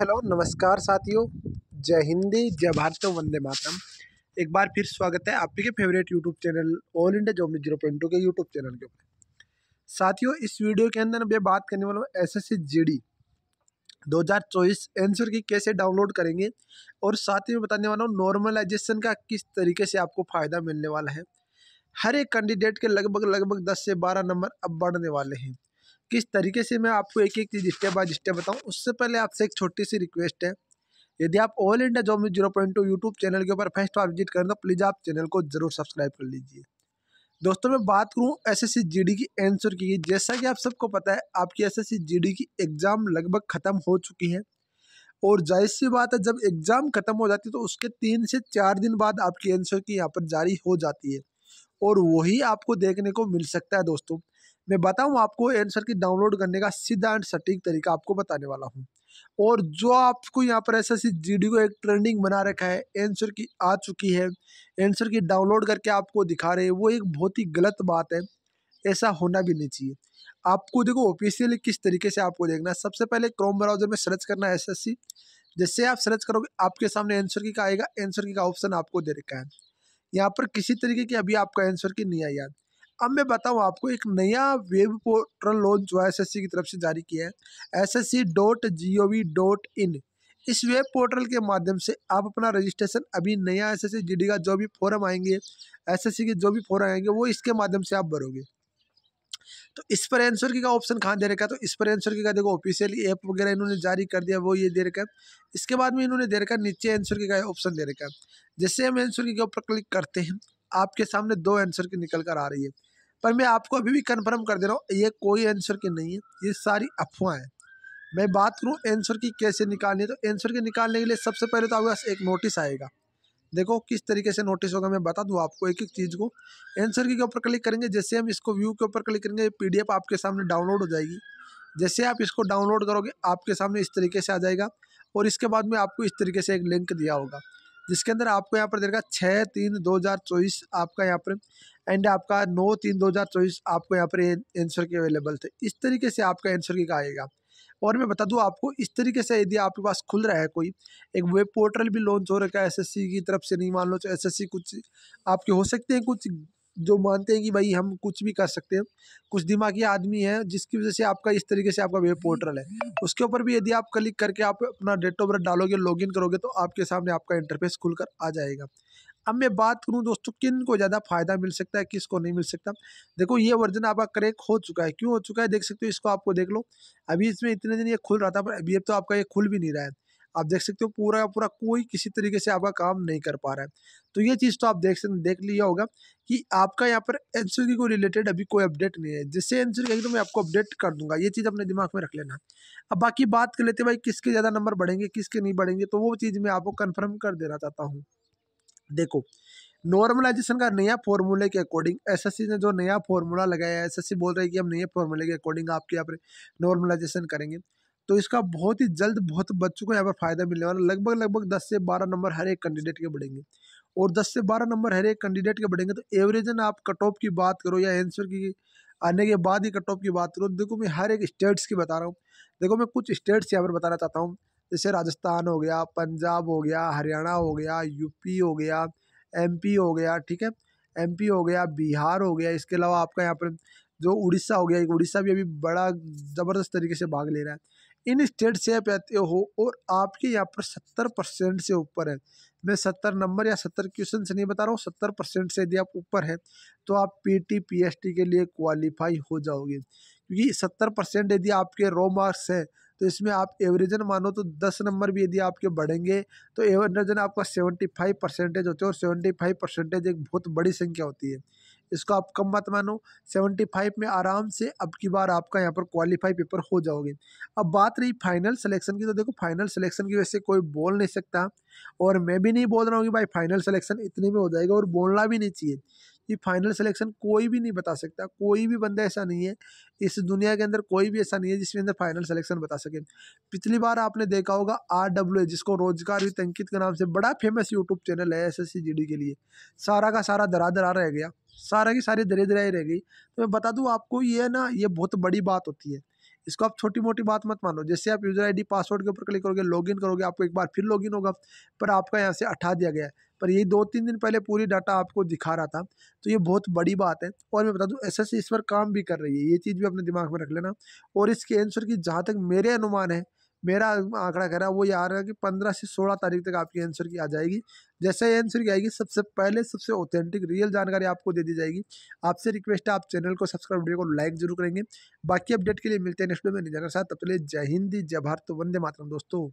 hello नमस्कार साथियों जय हिंदी जय भारत वंदे मातरम एक बार फिर स्वागत है आपके के favourite YouTube channel all India job zero point two के यूट्यूब चैनल के ऊपर साथियों इस वीडियो के अंदर मैं बात करने वाला हूँ S S C G D दो हज़ार चौबीस एंसर की कैसे डाउनलोड करेंगे और साथ ही मैं बताने वाला हूँ नॉर्मलाइजेशन का किस तरीके से आपको फ़ायदा मिलने वाला है हर एक कैंडिडेट के लगभग लगभग दस से बारह नंबर अब बढ़ने वाले हैं किस तरीके से मैं आपको एक एक चीज़ स्टेप बाय स्टेप बताऊँ उससे पहले आपसे एक छोटी सी रिक्वेस्ट है यदि आप ऑल इंडिया जॉब में zero point two YouTube channel के ऊपर फर्स्ट बार विजिट करें तो प्लीज़ आप चैनल को जरूर सब्सक्राइब कर लीजिए दोस्तों मैं बात करूँ एस एस की एंसर की जैसा कि आप सबको पता है आपकी एस एस की एग्ज़ाम लगभग ख़त्म हो चुकी है और जाहिर सी बात है जब एग्ज़ाम ख़त्म हो जाती है तो उसके तीन से चार दिन बाद आपकी एंसर की यहाँ पर जारी हो जाती है और वही आपको देखने को मिल सकता है दोस्तों मैं बताऊँ आपको आंसर की डाउनलोड करने का सीधा एंड सटीक तरीका आपको बताने वाला हूँ और जो आपको यहाँ पर एस एस को एक ट्रेंडिंग बना रखा है आंसर की आ चुकी है आंसर की डाउनलोड करके आपको दिखा रहे हैं वो एक बहुत ही गलत बात है ऐसा होना भी नहीं चाहिए आपको देखो ऑफिशियली किस तरीके से आपको देखना है सबसे पहले क्रोम ब्राउजर में सर्च करना है एस जैसे आप सर्च करोगे आपके सामने आंसर की का आएगा आंसर की का ऑप्शन आपको दे रखा है यहाँ पर किसी तरीके की अभी आपका आंसर की नहीं आई यार अब मैं बताऊँ आपको एक नया वेब पोर्टल लॉन्च हुआ एस की तरफ से जारी किया है S S C dot G O V dot in इस वेब पोर्टल के माध्यम से आप अपना रजिस्ट्रेशन अभी नया एस एस का जो भी फॉरम आएंगे एस एस के जो भी फॉरम आएंगे वो इसके माध्यम से आप भरोगे तो इस पर आंसर की का ऑप्शन कहाँ दे रखा है तो इस पर आंसर की का देखो ऑफिशियली ऐप वगैरह इन्होंने जारी कर दिया वो ये दे रखा है इसके बाद में इन्होंने दे रखा है नीचे आंसर की का ऑप्शन दे रखा है जैसे हम एंसर की के ऊपर क्लिक करते हैं आपके सामने दो आंसर की निकल कर आ रही है पर मैं आपको अभी भी कन्फर्म कर दे रहा हूँ ये कोई आंसर की नहीं है ये सारी अफवाह मैं बात करूँ आंसर की कैसे निकालनी है तो आंसर की निकालने के लिए सबसे पहले तो आपके पास एक नोटिस आएगा देखो किस तरीके से नोटिस होगा मैं बता दूँ आपको एक एक चीज़ को आंसर के ऊपर क्लिक करेंगे जैसे हम इसको व्यू के ऊपर क्लिक करेंगे पी डी आपके सामने डाउनलोड हो जाएगी जैसे आप इसको डाउनलोड करोगे आपके सामने इस तरीके से आ जाएगा और इसके बाद में आपको इस तरीके से एक लिंक दिया होगा जिसके अंदर आपको यहाँ पर देगा छः तीन दो हज़ार चौबीस आपका यहाँ पर एंड आपका नौ तीन दो हज़ार चौबीस आपको यहाँ पर आंसर के अवेलेबल थे इस तरीके से आपका आंसर की आएगा और मैं बता दूं आपको इस तरीके से यदि आपके पास खुल रहा है कोई एक वेब पोर्टल भी लॉन्च हो रखा है एसएससी की तरफ से नहीं मान लो तो एसएससी कुछ आपके हो सकते हैं कुछ जो मानते हैं कि भाई हम कुछ भी कर सकते हैं कुछ दिमागी आदमी है जिसकी वजह से आपका इस तरीके से आपका वेब पोर्टल है उसके ऊपर भी यदि आप क्लिक करके आप अपना डेट ऑफ बर्थ डालोगे लॉगिन करोगे तो आपके सामने आपका इंटरफेस खुलकर आ जाएगा अब मैं बात करूँ दोस्तों किन को ज़्यादा फ़ायदा मिल सकता है किसको नहीं मिल सकता देखो ये वर्जन आपका क्रैक हो चुका है क्यों हो चुका है देख सकते हो इसको आपको देख लो अभी इसमें इतने दिन ये खुल रहा था पर अभी अब तो आपका ये खुल भी नहीं रहा है आप देख सकते हो पूरा पूरा कोई किसी तरीके से आपका काम नहीं कर पा रहा है तो ये चीज़ तो आप देख सकते देख लिया होगा कि आपका यहाँ पर एनसीओ की रिलेटेड अभी कोई अपडेट नहीं है जिससे एनसीओ की तो मैं आपको अपडेट कर दूंगा ये चीज़ अपने दिमाग में रख लेना अब बाकी बात कर लेते भाई किसके ज़्यादा नंबर बढ़ेंगे किसके नहीं बढ़ेंगे तो वो चीज़ मैं आपको कन्फर्म कर देना चाहता हूँ देखो नॉर्मलाइजेशन का नया फॉर्मूले के अकॉर्डिंग एसएससी ने जो नया फॉर्मूला लगाया है एसएससी बोल रहे हैं कि हम नए फॉर्मूले के अकॉर्डिंग आपके यहाँ पर नॉर्मलाइजेशन करेंगे तो इसका बहुत ही जल्द बहुत बच्चों को यहाँ पर फायदा मिलने वाला लगभग लगभग दस से बारह नंबर हर एक कैंडिडेट के बढ़ेंगे और दस से बारह नंबर हर एक कैंडिडेट के बढ़ेंगे तो एवरेजन आप कट ऑफ की बात करो या एंसर की आने के बाद ही कट ऑफ की बात करो देखो मैं हर एक स्टेट्स की बता रहा हूँ देखो मैं कुछ स्टेट्स यहाँ पर बताना चाहता हूँ जैसे राजस्थान हो गया पंजाब हो गया हरियाणा हो गया यूपी हो गया एम पी हो गया ठीक है एम पी हो गया बिहार हो गया इसके अलावा आपका यहाँ पर जो उड़ीसा हो गया उड़ीसा भी अभी बड़ा ज़बरदस्त तरीके से भाग ले रहा है इन स्टेट से आप आते हो और आपके यहाँ पर सत्तर परसेंट से ऊपर है मैं सत्तर नंबर या सत्तर क्वेश्चन से नहीं बता रहा हूँ सत्तर परसेंट से यदि आप ऊपर हैं तो आप पी टी पी टी के लिए क्वालिफाई हो जाओगे क्योंकि सत्तर परसेंट यदि आपके रो मार्क्स हैं तो इसमें आप एवरेजन मानो तो दस नंबर भी यदि आपके बढ़ेंगे तो एवरेजन आपका सेवेंटी फाइव परसेंटेज होता है और सेवेंटी फाइव परसेंटेज एक बहुत बड़ी संख्या होती है इसको आप कम मत मानो सेवेंटी फाइव में आराम से अब की बार आपका यहाँ पर क्वालिफाई पेपर हो जाओगे अब बात रही फाइनल सिलेक्शन की तो देखो फाइनल सिलेक्शन की वजह से कोई बोल नहीं सकता और मैं भी नहीं बोल रहा हूँ कि भाई फाइनल सिलेक्शन इतने में हो जाएगा और बोलना भी नहीं चाहिए ये फाइनल सिलेक्शन कोई भी नहीं बता सकता कोई भी बंदा ऐसा नहीं है इस दुनिया के अंदर कोई भी ऐसा नहीं है जिसके अंदर फाइनल सिलेक्शन बता सके पिछली बार आपने देखा होगा आर डब्ल्यू जिसको रोजगार विद अंकित के नाम से बड़ा फेमस यूट्यूब चैनल है एस एस के लिए सारा का सारा दरा दरा रह गया सारा की सारी दरे दराई रह गई तो मैं बता दूँ आपको ये ना ये बहुत बड़ी बात होती है इसको आप छोटी मोटी बात मत मानो जैसे आप यूज़र आईडी पासवर्ड के ऊपर क्लिक करोगे लॉगिन करोगे आपको एक बार फिर लॉगिन होगा पर आपका यहाँ से हटा दिया गया है पर ये दो तीन दिन पहले पूरी डाटा आपको दिखा रहा था तो ये बहुत बड़ी बात है और मैं बता दूँ एस इस पर काम भी कर रही है ये चीज़ भी अपने दिमाग में रख लेना और इसके आंसर की जहाँ तक मेरे अनुमान है मेरा आंकड़ा कह रहा है वो ये आ रहा है कि पंद्रह से सोलह तारीख तक आपकी आंसर की आ जाएगी जैसे ही आंसर की आएगी सबसे पहले सबसे ऑथेंटिक रियल जानकारी आपको दे दी जाएगी आपसे रिक्वेस्ट है आप चैनल को सब्सक्राइब वीडियो को लाइक जरूर करेंगे बाकी अपडेट के लिए मिलते हैं नेक्स्ट वीडियो में निजाना साहब साथ तब जय हिंदी जय भारत वंदे मातरम दोस्तों